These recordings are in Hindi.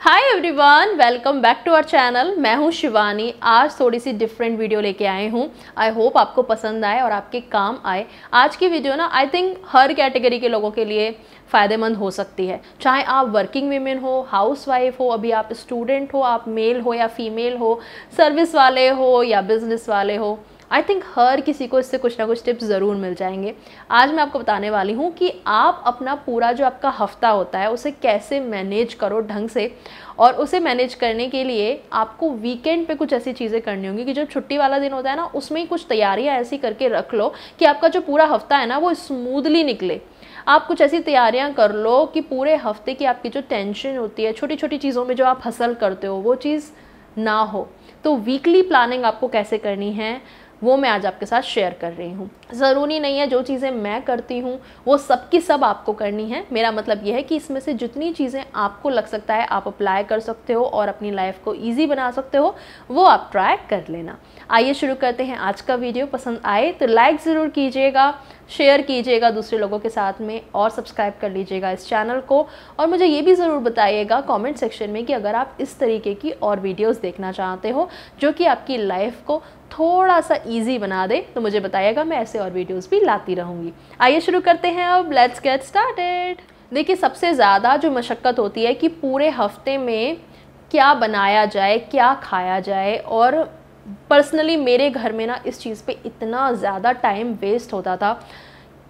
hi everyone welcome back to our channel मैं हूं शिवानी आज थोड़ी सी डिफरेंट वीडियो लेके आए हूं आई होप आपको पसंद आए और आपके काम आए आज की वीडियो ना आई थिंक हर कैटेगरी के लोगों के लिए फ़ायदेमंद हो सकती है चाहे आप वर्किंग वीमेन हो हाउस वाइफ हो अभी आप स्टूडेंट हो आप मेल हो या फीमेल हो सर्विस वाले हो या बिजनेस वाले हो आई थिंक हर किसी को इससे कुछ ना कुछ टिप्स ज़रूर मिल जाएंगे आज मैं आपको बताने वाली हूँ कि आप अपना पूरा जो आपका हफ्ता होता है उसे कैसे मैनेज करो ढंग से और उसे मैनेज करने के लिए आपको वीकेंड पे कुछ ऐसी चीज़ें करनी होंगी कि जो छुट्टी वाला दिन होता है ना उसमें ही कुछ तैयारियाँ ऐसी करके रख लो कि आपका जो पूरा हफ्ता है ना वो स्मूदली निकले आप कुछ ऐसी तैयारियां कर लो कि पूरे हफ्ते की आपकी जो टेंशन होती है छोटी छोटी चीज़ों में जो आप हसल करते हो वो चीज़ ना हो तो वीकली प्लानिंग आपको कैसे करनी है वो मैं आज आपके साथ शेयर कर रही हूँ ज़रूरी नहीं है जो चीज़ें मैं करती हूँ वो सब की सब आपको करनी है मेरा मतलब यह है कि इसमें से जितनी चीज़ें आपको लग सकता है आप अप्लाई कर सकते हो और अपनी लाइफ को ईजी बना सकते हो वो आप ट्राई कर लेना आइए शुरू करते हैं आज का वीडियो पसंद आए तो लाइक ज़रूर कीजिएगा शेयर कीजिएगा दूसरे लोगों के साथ में और सब्सक्राइब कर लीजिएगा इस चैनल को और मुझे ये भी ज़रूर बताइएगा कमेंट सेक्शन में कि अगर आप इस तरीके की और वीडियोस देखना चाहते हो जो कि आपकी लाइफ को थोड़ा सा इजी बना दे तो मुझे बताइएगा मैं ऐसे और वीडियोस भी लाती रहूँगी आइए शुरू करते हैं अब लेट्स गेट स्टार्टेड देखिए सबसे ज़्यादा जो मशक्क़त होती है कि पूरे हफ्ते में क्या बनाया जाए क्या खाया जाए और पर्सनली मेरे घर में ना इस चीज़ पे इतना ज़्यादा टाइम वेस्ट होता था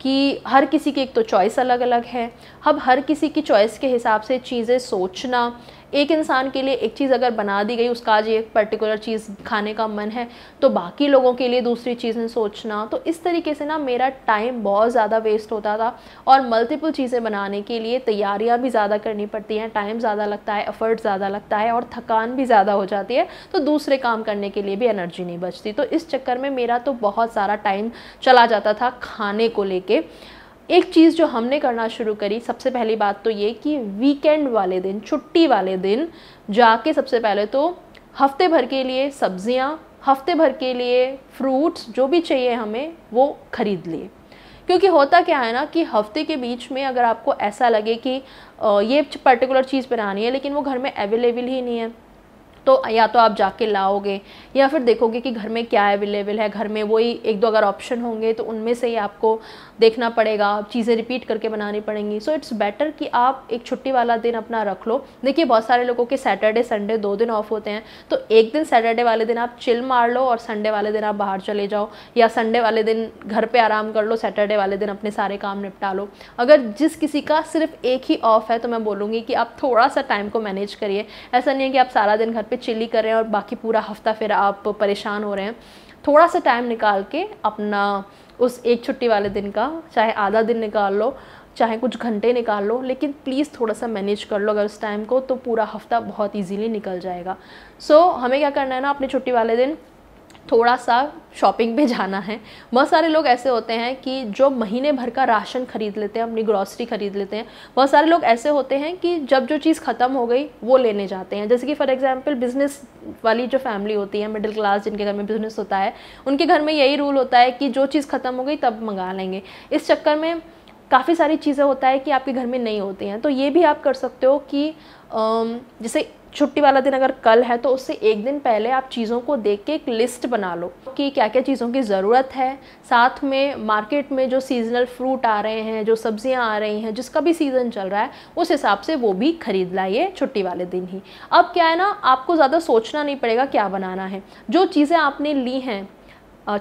कि हर किसी की एक तो चॉइस अलग अलग है अब हर किसी की चॉइस के हिसाब से चीज़ें सोचना एक इंसान के लिए एक चीज़ अगर बना दी गई उसका आज एक पर्टिकुलर चीज़ खाने का मन है तो बाकी लोगों के लिए दूसरी चीज़ें सोचना तो इस तरीके से ना मेरा टाइम बहुत ज़्यादा वेस्ट होता था और मल्टीपल चीज़ें बनाने के लिए तैयारियाँ भी ज़्यादा करनी पड़ती हैं टाइम ज़्यादा लगता है एफर्ट ज़्यादा लगता है और थकान भी ज़्यादा हो जाती है तो दूसरे काम करने के लिए भी एनर्जी नहीं बचती तो इस चक्कर में मेरा तो बहुत सारा टाइम चला जाता था खाने को लेके एक चीज़ जो हमने करना शुरू करी सबसे पहली बात तो ये कि वीकेंड वाले दिन छुट्टी वाले दिन जाके सबसे पहले तो हफ्ते भर के लिए सब्जियाँ हफ्ते भर के लिए फ्रूट्स जो भी चाहिए हमें वो ख़रीद लिए क्योंकि होता क्या है ना कि हफ्ते के बीच में अगर आपको ऐसा लगे कि ये पर्टिकुलर चीज़ बनानी है लेकिन वो घर में अवेलेबल ही नहीं है तो या तो आप जाके लाओगे या फिर देखोगे कि घर में क्या अवेलेबल है घर में वही एक दो अगर ऑप्शन होंगे तो उनमें से ही आपको देखना पड़ेगा चीज़ें रिपीट करके बनानी पड़ेंगी सो इट्स बेटर कि आप एक छुट्टी वाला दिन अपना रख लो देखिए बहुत सारे लोगों के सैटरडे संडे दो दिन ऑफ होते हैं तो एक दिन सैटरडे वाले दिन आप चिल मार लो और संडे वाले दिन आप बाहर चले जाओ या संडे वाले दिन घर पर आराम कर लो सैटरडे वाले दिन अपने सारे काम निपटा लो अगर जिस किसी का सिर्फ एक ही ऑफ है तो मैं बोलूँगी कि आप थोड़ा सा टाइम को मैनेज करिए ऐसा नहीं है कि आप सारा दिन घर पर पे चिल्ली कर रहे हैं और बाकी पूरा हफ्ता फिर आप परेशान हो रहे हैं थोड़ा सा टाइम निकाल के अपना उस एक छुट्टी वाले दिन का चाहे आधा दिन निकाल लो चाहे कुछ घंटे निकाल लो लेकिन प्लीज़ थोड़ा सा मैनेज कर लो अगर उस टाइम को तो पूरा हफ्ता बहुत इजीली निकल जाएगा सो so, हमें क्या करना है ना अपने छुट्टी वाले दिन थोड़ा सा शॉपिंग पे जाना है बहुत सारे लोग ऐसे होते हैं कि जो महीने भर का राशन खरीद लेते हैं अपनी ग्रॉसरी खरीद लेते हैं बहुत सारे लोग ऐसे होते हैं कि जब जो चीज़ ख़त्म हो गई वो लेने जाते हैं जैसे कि फॉर एग्जांपल बिज़नेस वाली जो फैमिली होती है मिडिल क्लास जिनके घर में बिज़नेस होता है उनके घर में यही रूल होता है कि जो चीज़ ख़त्म हो गई तब मंगा लेंगे इस चक्कर में काफ़ी सारी चीज़ें होता है कि आपके घर में नहीं होती हैं तो ये भी आप कर सकते हो कि जैसे छुट्टी वाला दिन अगर कल है तो उससे एक दिन पहले आप चीज़ों को देख के एक लिस्ट बना लो कि क्या क्या चीज़ों की ज़रूरत है साथ में मार्केट में जो सीजनल फ्रूट आ रहे हैं जो सब्जियां आ रही हैं जिसका भी सीज़न चल रहा है उस हिसाब से वो भी खरीद लाइए छुट्टी वाले दिन ही अब क्या है ना आपको ज़्यादा सोचना नहीं पड़ेगा क्या बनाना है जो चीज़ें आपने ली हैं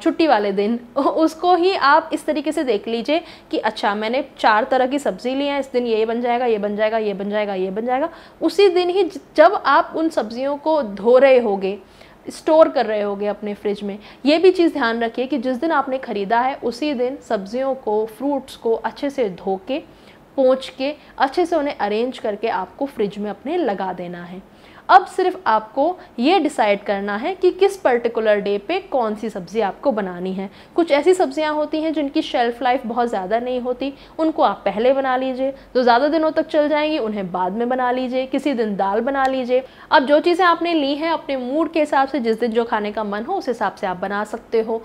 छुट्टी वाले दिन उसको ही आप इस तरीके से देख लीजिए कि अच्छा मैंने चार तरह की सब्ज़ी ली है इस दिन ये बन जाएगा ये बन जाएगा ये बन जाएगा ये बन जाएगा उसी दिन ही जब आप उन सब्जियों को धो रहे होगे स्टोर कर रहे होगे अपने फ्रिज में ये भी चीज़ ध्यान रखिए कि जिस दिन आपने ख़रीदा है उसी दिन सब्जियों को फ्रूट्स को अच्छे से धो के पोंछ के अच्छे से उन्हें अरेंज करके आपको फ्रिज में अपने लगा देना है अब सिर्फ आपको ये डिसाइड करना है कि किस पर्टिकुलर डे पे कौन सी सब्ज़ी आपको बनानी है कुछ ऐसी सब्ज़ियाँ होती हैं जिनकी शेल्फ़ लाइफ बहुत ज़्यादा नहीं होती उनको आप पहले बना लीजिए जो ज़्यादा दिनों तक चल जाएंगी उन्हें बाद में बना लीजिए किसी दिन दाल बना लीजिए अब जो चीज़ें आपने ली हैं अपने मूड के हिसाब से जिस दिन जो खाने का मन हो उस हिसाब से आप बना सकते हो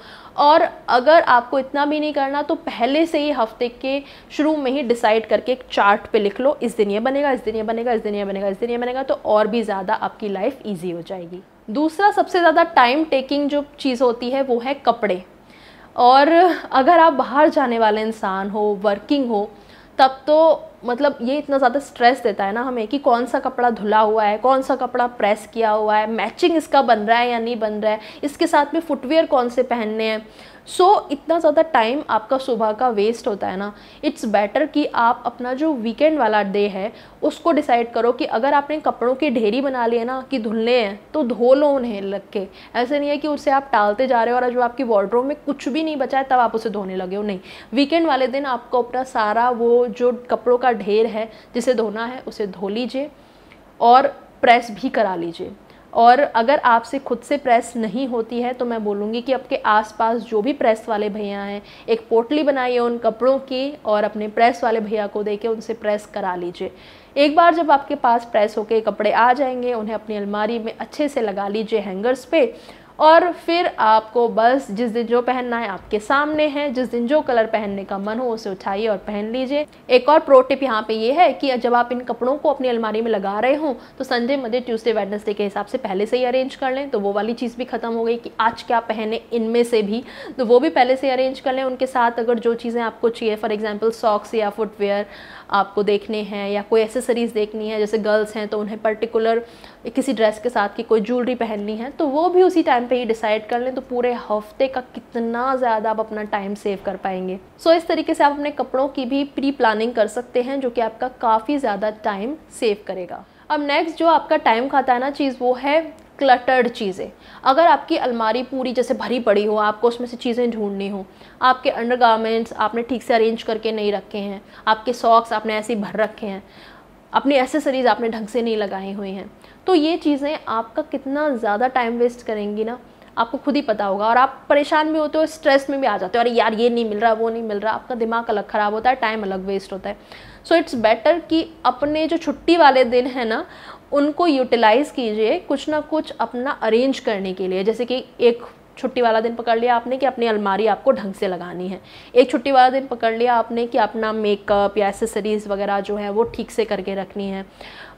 और अगर आपको इतना भी नहीं करना तो पहले से ही हफ्ते के शुरू में ही डिसाइड करके एक चार्ट पे लिख लो इस दिन ये बनेगा इस दिन ये बनेगा इस दिन ये बनेगा इस दिन ये बनेगा तो और भी ज़्यादा आपकी लाइफ ईजी हो जाएगी दूसरा सबसे ज़्यादा टाइम टेकिंग जो चीज़ होती है वो है कपड़े और अगर आप बाहर जाने वाले इंसान हो वर्किंग हो तब तो मतलब ये इतना ज़्यादा स्ट्रेस देता है ना हमें कि कौन सा कपड़ा धुला हुआ है कौन सा कपड़ा प्रेस किया हुआ है मैचिंग इसका बन रहा है या नहीं बन रहा है इसके साथ में फुटवेयर कौन से पहनने हैं सो so, इतना ज़्यादा टाइम आपका सुबह का वेस्ट होता है ना इट्स बेटर कि आप अपना जो वीकेंड वाला डे है उसको डिसाइड करो कि अगर आपने कपड़ों की ढेरी बना ली है ना कि धुलने हैं तो धो लो उन्हें लग के ऐसे नहीं है कि उसे आप टालते जा रहे हो और जो आपकी वॉर्ड्रोम में कुछ भी नहीं बचा है तब आप उसे धोने लगे हो नहीं वीकेंड वाले दिन आपको अपना सारा वो जो कपड़ों का ढेर है जिसे धोना है उसे धो लीजिए और प्रेस भी करा लीजिए और अगर आपसे खुद से प्रेस नहीं होती है तो मैं बोलूँगी कि आपके आसपास जो भी प्रेस वाले भैया हैं एक पोटली बनाइए उन कपड़ों की और अपने प्रेस वाले भैया को दे के उनसे प्रेस करा लीजिए एक बार जब आपके पास प्रेस होके कपड़े आ जाएंगे उन्हें अपनी अलमारी में अच्छे से लगा लीजिए हैंगर्स पे और फिर आपको बस जिस दिन जो पहनना है आपके सामने है जिस दिन जो कलर पहनने का मन हो उसे उठाइए और पहन लीजिए एक और प्रो टिप यहाँ पे ये है कि जब आप इन कपड़ों को अपनी अलमारी में लगा रहे हो तो संडे मंडे ट्यूसडे वेडनेसडे के हिसाब से पहले से ही अरेंज कर लें तो वो वाली चीज़ भी खत्म हो गई कि आज क्या पहने इनमें से भी तो वो भी पहले से अरेंज कर लें उनके साथ अगर जो चीज़ें आपको चाहिए फॉर एग्जाम्पल सॉक्स या फुटवेयर आपको देखने हैं या कोई एसेसरीज़ देखनी है जैसे गर्ल्स हैं तो उन्हें पर्टिकुलर किसी ड्रेस के साथ की कोई ज्वेलरी पहननी है तो वो भी उसी टाइम पे ही डिसाइड कर लें तो पूरे हफ्ते का कितना ज़्यादा आप अपना टाइम सेव कर पाएंगे सो so, इस तरीके से आप अपने कपड़ों की भी प्री प्लानिंग कर सकते हैं जो कि आपका काफ़ी ज़्यादा टाइम सेव करेगा अब नेक्स्ट जो आपका टाइम खाता है ना चीज़ वो है क्लटर्ड चीज़ें अगर आपकी अलमारी पूरी जैसे भरी पड़ी हो आपको उसमें से चीज़ें ढूंढनी हो आपके अंडरगारमेंट्स आपने ठीक से अरेंज करके नहीं रखे हैं आपके सॉक्स आपने ऐसे ही भर रखे हैं अपने एसेसरीज आपने ढंग से नहीं लगाए हुए हैं तो ये चीज़ें आपका कितना ज़्यादा टाइम वेस्ट करेंगी ना आपको खुद ही पता होगा और आप परेशान भी होते हो स्ट्रेस में भी आ जाते हो अरे यार ये नहीं मिल रहा वो नहीं मिल रहा आपका दिमाग अलग ख़राब होता है टाइम अलग वेस्ट होता है सो इट्स बेटर कि अपने जो छुट्टी वाले दिन है ना उनको यूटिलाइज़ कीजिए कुछ ना कुछ अपना अरेंज करने के लिए जैसे कि एक छुट्टी वाला दिन पकड़ लिया आपने कि अपनी अलमारी आपको ढंग से लगानी है एक छुट्टी वाला दिन पकड़ लिया आपने कि अपना मेकअप या एसेसरीज़ वगैरह जो है वो ठीक से करके रखनी है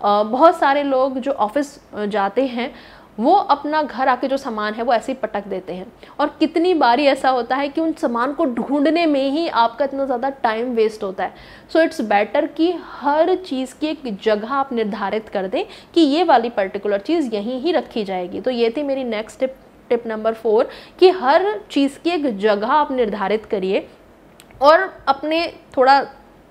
बहुत सारे लोग जो ऑफिस जाते हैं वो अपना घर आके जो सामान है वो ऐसे ही पटक देते हैं और कितनी बारी ऐसा होता है कि उन सामान को ढूंढने में ही आपका इतना ज़्यादा टाइम वेस्ट होता है सो इट्स बेटर कि हर चीज़ की एक जगह आप निर्धारित कर दें कि ये वाली पर्टिकुलर चीज़ यहीं ही रखी जाएगी तो ये थी मेरी next tip tip number four कि हर चीज़ की एक जगह आप निर्धारित करिए और अपने थोड़ा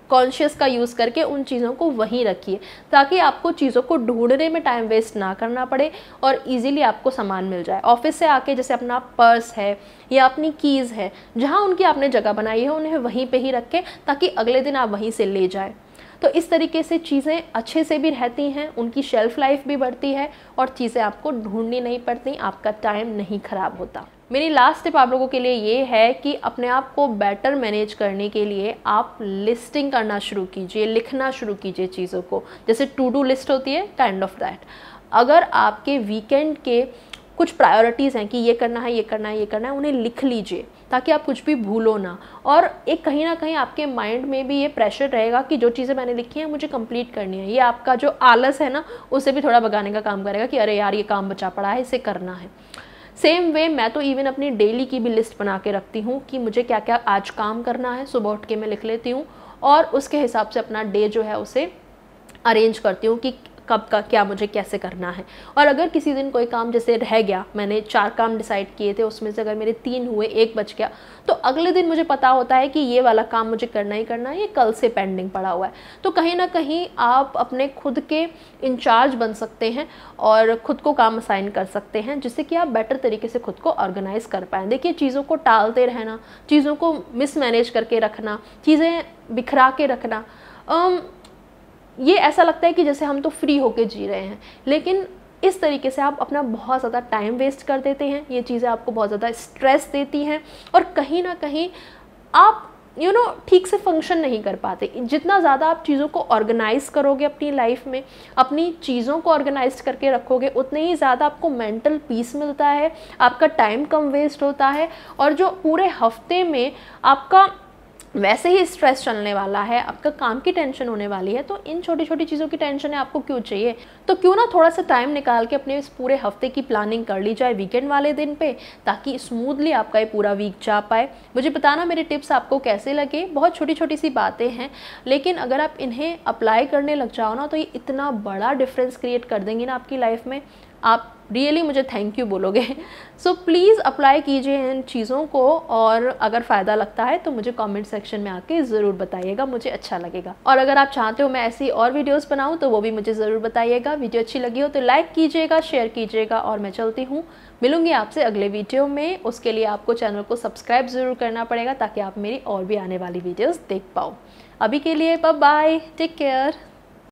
कॉन्शियस का यूज़ करके उन चीज़ों को वहीं रखिए ताकि आपको चीज़ों को ढूंढने में टाइम वेस्ट ना करना पड़े और इजीली आपको सामान मिल जाए ऑफिस से आके जैसे अपना पर्स है या अपनी कीज़ है जहाँ उनकी आपने जगह बनाई है उन्हें वहीं पे ही रखें ताकि अगले दिन आप वहीं से ले जाएँ तो इस तरीके से चीज़ें अच्छे से भी रहती हैं उनकी शेल्फ़ लाइफ भी बढ़ती है और चीज़ें आपको ढूंढनी नहीं पड़ती आपका टाइम नहीं ख़राब होता मेरी लास्ट टिप आप लोगों के लिए ये है कि अपने आप को बेटर मैनेज करने के लिए आप लिस्टिंग करना शुरू कीजिए लिखना शुरू कीजिए चीज़ों को जैसे टू डू लिस्ट होती है काइंड ऑफ दैट अगर आपके वीकेंड के कुछ प्रायोरिटीज़ हैं कि ये करना है ये करना है ये करना है उन्हें लिख लीजिए ताकि आप कुछ भी भूलो ना और एक कहीं ना कहीं आपके माइंड में भी ये प्रेशर रहेगा कि जो चीज़ें मैंने लिखी हैं मुझे कंप्लीट करनी है ये आपका जो आलस है ना उसे भी थोड़ा भगाने का काम करेगा कि अरे यार ये काम बचा पड़ा है इसे करना है सेम वे मैं तो इवन अपनी डेली की भी लिस्ट बना के रखती हूँ कि मुझे क्या क्या आज काम करना है सुबह उठ के मैं लिख लेती हूँ और उसके हिसाब से अपना डे जो है उसे अरेंज करती हूँ कि कब का क्या मुझे कैसे करना है और अगर किसी दिन कोई काम जैसे रह गया मैंने चार काम डिसाइड किए थे उसमें से अगर मेरे तीन हुए एक बच गया तो अगले दिन मुझे पता होता है कि ये वाला काम मुझे करना ही करना है ये कल से पेंडिंग पड़ा हुआ है तो कहीं ना कहीं आप अपने खुद के इंचार्ज बन सकते हैं और ख़ुद को काम असाइन कर सकते हैं जिससे कि आप बेटर तरीके से खुद को ऑर्गेनाइज़ कर पाए देखिए चीज़ों को टालते रहना चीज़ों को मिसमैनेज करके रखना चीज़ें बिखरा के रखना um, ये ऐसा लगता है कि जैसे हम तो फ्री होके जी रहे हैं लेकिन इस तरीके से आप अपना बहुत ज़्यादा टाइम वेस्ट कर देते हैं ये चीज़ें आपको बहुत ज़्यादा स्ट्रेस देती हैं और कहीं ना कहीं आप यू नो ठीक से फंक्शन नहीं कर पाते जितना ज़्यादा आप चीज़ों को ऑर्गेनाइज करोगे अपनी लाइफ में अपनी चीज़ों को ऑर्गेनाइज करके रखोगे उतने ही ज़्यादा आपको मेंटल पीस मिलता है आपका टाइम कम वेस्ट होता है और जो पूरे हफ्ते में आपका वैसे ही स्ट्रेस चलने वाला है आपका काम की टेंशन होने वाली है तो इन छोटी छोटी चीज़ों की टेंशन है आपको क्यों चाहिए तो क्यों ना थोड़ा सा टाइम निकाल के अपने इस पूरे हफ्ते की प्लानिंग कर ली जाए वीकेंड वाले दिन पे ताकि स्मूथली आपका ये पूरा वीक जा पाए मुझे बताना मेरे टिप्स आपको कैसे लगे बहुत छोटी छोटी सी बातें हैं लेकिन अगर आप इन्हें अप्लाई करने लग जाओ ना तो ये इतना बड़ा डिफरेंस क्रिएट कर देंगे ना आपकी लाइफ में आप रियली really मुझे थैंक यू बोलोगे सो प्लीज़ अप्लाई कीजिए इन चीज़ों को और अगर फ़ायदा लगता है तो मुझे कमेंट सेक्शन में आके ज़रूर बताइएगा मुझे अच्छा लगेगा और अगर आप चाहते हो मैं ऐसी और वीडियोस बनाऊं तो वो भी मुझे ज़रूर बताइएगा वीडियो अच्छी लगी हो तो लाइक कीजिएगा शेयर कीजिएगा और मैं चलती हूँ मिलूंगी आपसे अगले वीडियो में उसके लिए आपको चैनल को सब्सक्राइब ज़रूर करना पड़ेगा ताकि आप मेरी और भी आने वाली वीडियोज़ देख पाओ अभी के लिए बाय टेक केयर